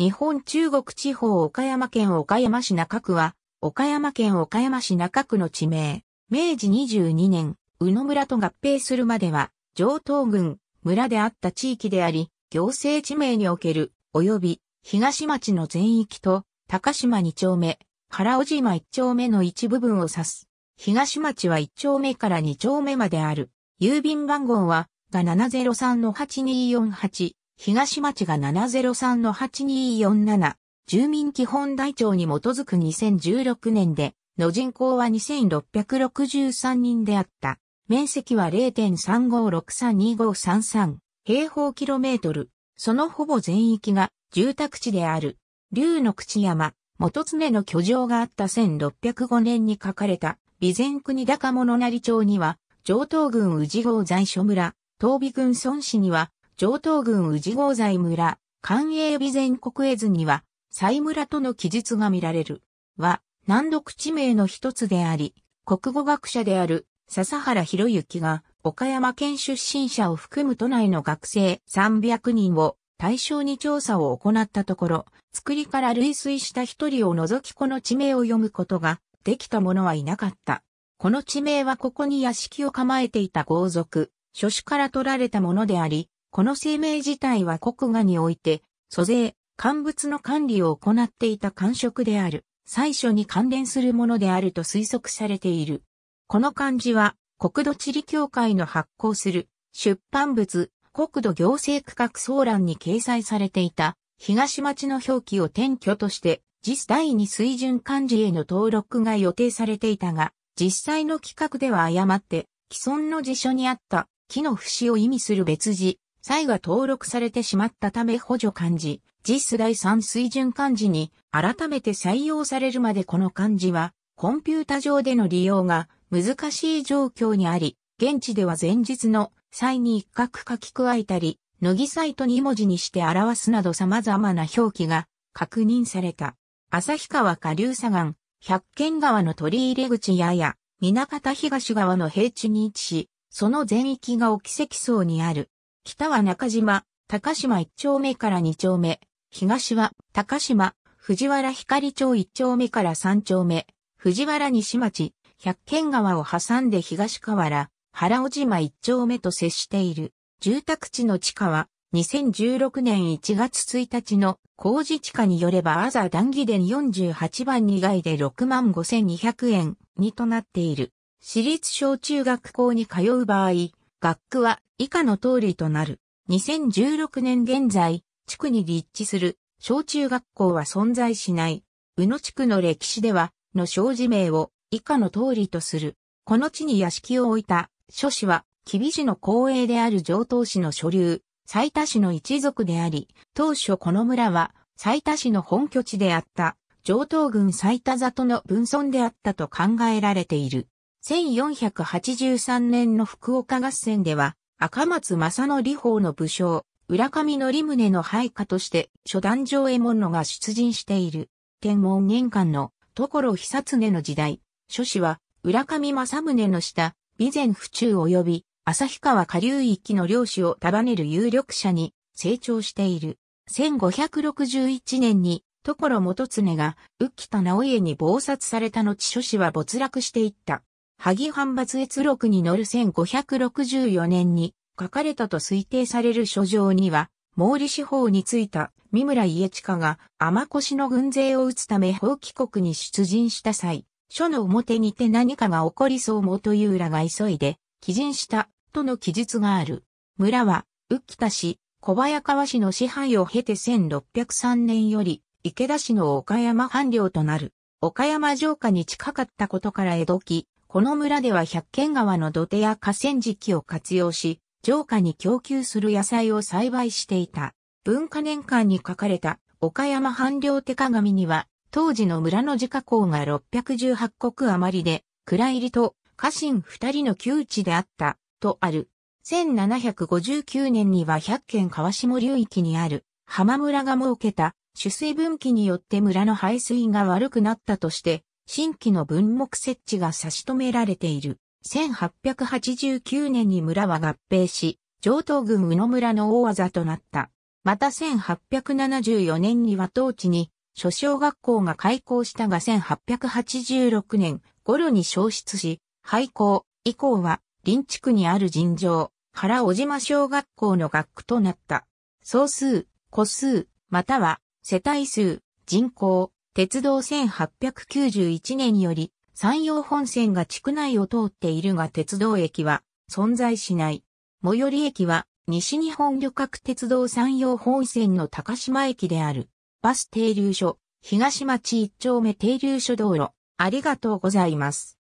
日本中国地方岡山県岡山市中区は、岡山県岡山市中区の地名、明治22年、宇野村と合併するまでは、上東郡、村であった地域であり、行政地名における、及び、東町の全域と、高島2丁目、原尾島1丁目の一部分を指す。東町は1丁目から2丁目まである。郵便番号は、が703 8248、東町が703の8247、住民基本台帳に基づく2016年で、の人口は2663人であった。面積は0.35632533平方キロメートル。そのほぼ全域が住宅地である。竜の口山、元常の居城があった1605年に書かれた、備前国高物成町には、上東郡宇治郷在所村、東美郡孫市には、上東郡宇治合財村、官営備前国絵図には、西村との記述が見られる。は、難読地名の一つであり、国語学者である笹原博之が、岡山県出身者を含む都内の学生300人を対象に調査を行ったところ、作りから類推した一人を除きこの地名を読むことができた者はいなかった。この地名はここに屋敷を構えていた豪族、諸種から取られたものであり、この声明自体は国画において、租税、乾物の管理を行っていた官職である、最初に関連するものであると推測されている。この漢字は、国土地理協会の発行する、出版物、国土行政区画総欄に掲載されていた、東町の表記を転居として、実第二水準漢字への登録が予定されていたが、実際の規格では誤って、既存の辞書にあった木の節を意味する別字、際が登録されてしまったため補助漢字、実第3水準漢字に改めて採用されるまでこの漢字は、コンピュータ上での利用が難しい状況にあり、現地では前日の際に一角書き加えたり、乃木サイト2文字にして表すなど様々な表記が確認された。旭川下流左岸、百軒川の取り入口やや、南方東側の平地に位置し、その全域が沖積層にある。北は中島、高島1丁目から2丁目、東は高島、藤原光町1丁目から3丁目、藤原西町、百軒川を挟んで東河原、原尾島1丁目と接している。住宅地の地下は、2016年1月1日の工事地価によればアザ談義伝48番2階で65,200円にとなっている。私立小中学校に通う場合、学区は以下の通りとなる。2016年現在、地区に立地する小中学校は存在しない。宇野地区の歴史では、の小寺名を以下の通りとする。この地に屋敷を置いた諸氏は、吉備氏の後衛である上東氏の所流、埼玉氏の一族であり、当初この村は埼玉氏の本拠地であった、上東郡埼玉里の分村であったと考えられている。1483年の福岡合戦では、赤松正則法の武将、浦上則宗の配下として、初段上右衛門のが出陣している。天文玄関の所久常の時代、諸氏は、浦上正宗の下、備前府中及び、旭川下流域の領主を束ねる有力者に成長している。1561年に、所元常が、宇喜田直家に謀殺された後諸氏は没落していった。萩藩伐越録に載る1564年に書かれたと推定される書状には、毛利司法についた三村家近が天越の軍勢を打つため法規国に出陣した際、書の表にて何かが起こりそうもという裏が急いで、寄陣したとの記述がある。村は、浮田氏、小早川市の支配を経て1603年より、池田市の岡山藩領となる。岡山城下に近かったことから江戸期、この村では百軒川の土手や河川敷を活用し、城下に供給する野菜を栽培していた。文化年間に書かれた岡山半領手鏡には、当時の村の自家工が618国余りで、蔵入りと家臣二人の窮地であった、とある。1759年には百軒川下流域にある浜村が設けた取水分岐によって村の排水が悪くなったとして、新規の分目設置が差し止められている。1889年に村は合併し、上東郡宇野村の大技となった。また1874年には当地に、諸小学校が開校したが1886年頃に消失し、廃校以降は、林地区にある尋常、原小島小学校の学区となった。総数、個数、または、世帯数、人口、鉄道1891年より山陽本線が地区内を通っているが鉄道駅は存在しない。最寄り駅は西日本旅客鉄道山陽本線の高島駅である。バス停留所、東町一丁目停留所道路、ありがとうございます。